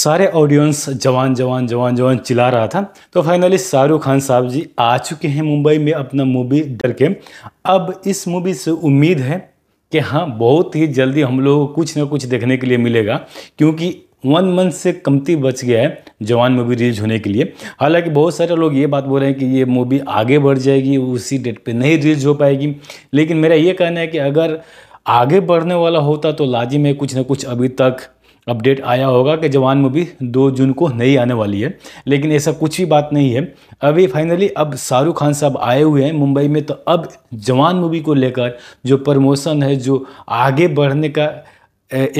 सारे ऑडियंस जवान जवान जवान जवान चिल्ला रहा था तो फाइनली शाहरुख खान साहब जी आ चुके हैं मुंबई में अपना मूवी डर के अब इस मूवी से उम्मीद है कि हाँ बहुत ही जल्दी हम लोगों को कुछ ना कुछ देखने के लिए मिलेगा क्योंकि वन मंथ से कमती बच गया है जवान मूवी रिलीज होने के लिए हालांकि बहुत सारे लोग ये बात बोल रहे हैं कि ये मूवी आगे बढ़ जाएगी उसी डेट पे नहीं रिलीज हो पाएगी लेकिन मेरा ये कहना है कि अगर आगे बढ़ने वाला होता तो लाजिम है कुछ ना कुछ अभी तक अपडेट आया होगा कि जवान मूवी दो जून को नहीं आने वाली है लेकिन ऐसा कुछ भी बात नहीं है अभी फाइनली अब शाहरुख खान साहब आए हुए हैं मुंबई में तो अब जवान मूवी को लेकर जो प्रमोशन है जो आगे बढ़ने का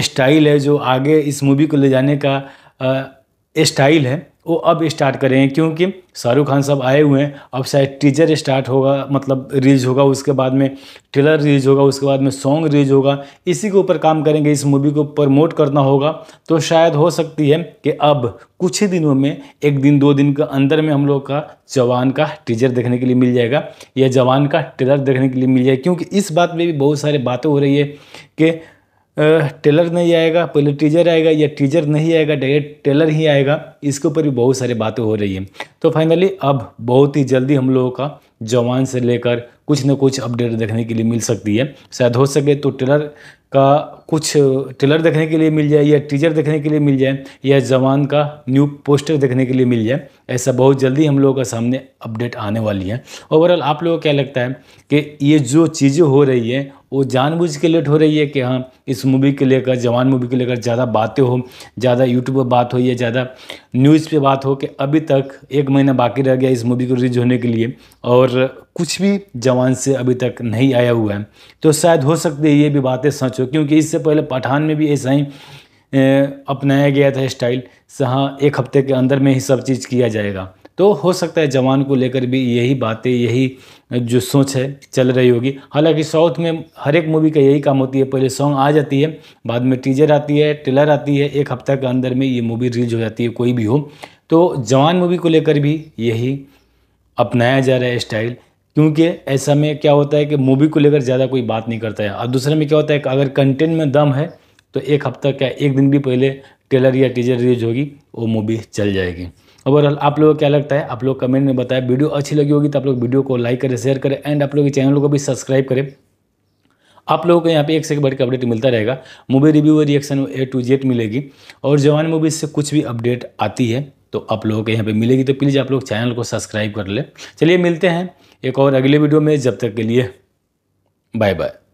स्टाइल है जो आगे इस मूवी को ले जाने का स्टाइल है वो अब स्टार्ट करेंगे क्योंकि शाहरुख खान साहब आए हुए हैं अब शायद टीजर स्टार्ट होगा मतलब रिलीज होगा उसके बाद में ट्रेलर रिलीज होगा उसके बाद में सॉन्ग रिलीज होगा इसी के ऊपर काम करेंगे इस मूवी को प्रमोट करना होगा तो शायद हो सकती है कि अब कुछ ही दिनों में एक दिन दो दिन के अंदर में हम लोग का जवान का टीजर देखने के लिए मिल जाएगा या जवान का ट्रेलर देखने के लिए मिल जाएगा क्योंकि इस बात में भी बहुत सारी बातें हो रही है कि टेलर नहीं आएगा पहले टीजर आएगा या टीजर नहीं आएगा डायरेक्ट टेलर ही आएगा इसके ऊपर भी बहुत सारी बातें हो रही हैं तो फाइनली अब बहुत ही जल्दी हम लोगों का जवान से लेकर कुछ ना कुछ अपडेट देखने के लिए मिल सकती है शायद हो सके तो ट्रेलर का कुछ ट्रेलर देखने के लिए मिल जाए या टीजर देखने के लिए मिल जाए या जवान का न्यू पोस्टर देखने के लिए मिल जाए ऐसा बहुत जल्दी हम लोगों का सामने अपडेट आने वाली है ओवरऑल आप लोगों को क्या लगता है कि ये जो चीज़ें हो रही है वो जानबूझ के लेट हो रही है कि हाँ इस मूवी के लेकर जवान मूवी के लेकर ज़्यादा बातें हो ज़्यादा यूट्यूब पर बात हो या ज़्यादा न्यूज़ पर बात हो कि अभी तक एक महीना बाकी रह गया इस मूवी को रिलीज होने के लिए और कुछ भी जवान सामान से अभी तक नहीं आया हुआ है तो शायद हो सकती है ये भी बातें सच हो क्योंकि इससे पहले पठान में भी ऐसा ही अपनाया गया था स्टाइल जहाँ एक हफ्ते के अंदर में ही सब चीज़ किया जाएगा तो हो सकता है जवान को लेकर भी यही बातें यही जो सोच है चल रही होगी हालांकि साउथ में हर एक मूवी का यही काम होती है पहले सॉन्ग आ जाती है बाद में टीजर आती है ट्रेलर आती है एक हफ्ता के अंदर में ये मूवी रिलीज हो जाती है कोई भी हो तो जवान मूवी को लेकर भी यही अपनाया जा रहा है स्टाइल क्योंकि ऐसा में क्या होता है कि मूवी को लेकर ज़्यादा कोई बात नहीं करता है और दूसरे में क्या होता है कि अगर कंटेंट में दम है तो एक हफ्ता क्या एक दिन भी पहले ट्रेलर या टीजर रिलीज होगी वो मूवी चल जाएगी ओवरऑल आप लोगों को क्या लगता है आप लोग कमेंट में बताएं वीडियो अच्छी लगी होगी तो आप लोग वीडियो को लाइक करें शेयर करें एंड आप लोग के चैनल को भी सब्सक्राइब करें आप लोगों को यहाँ पे एक से एक बढ़ अपडेट मिलता रहेगा मूवी रिव्यू और रिएक्शन ए टू जेड मिलेगी और जवान मूवी से कुछ भी अपडेट आती है तो आप लोगों को यहाँ पे मिलेगी तो प्लीज़ आप लोग चैनल को सब्सक्राइब कर ले चलिए मिलते हैं एक और अगले वीडियो में जब तक के लिए बाय बाय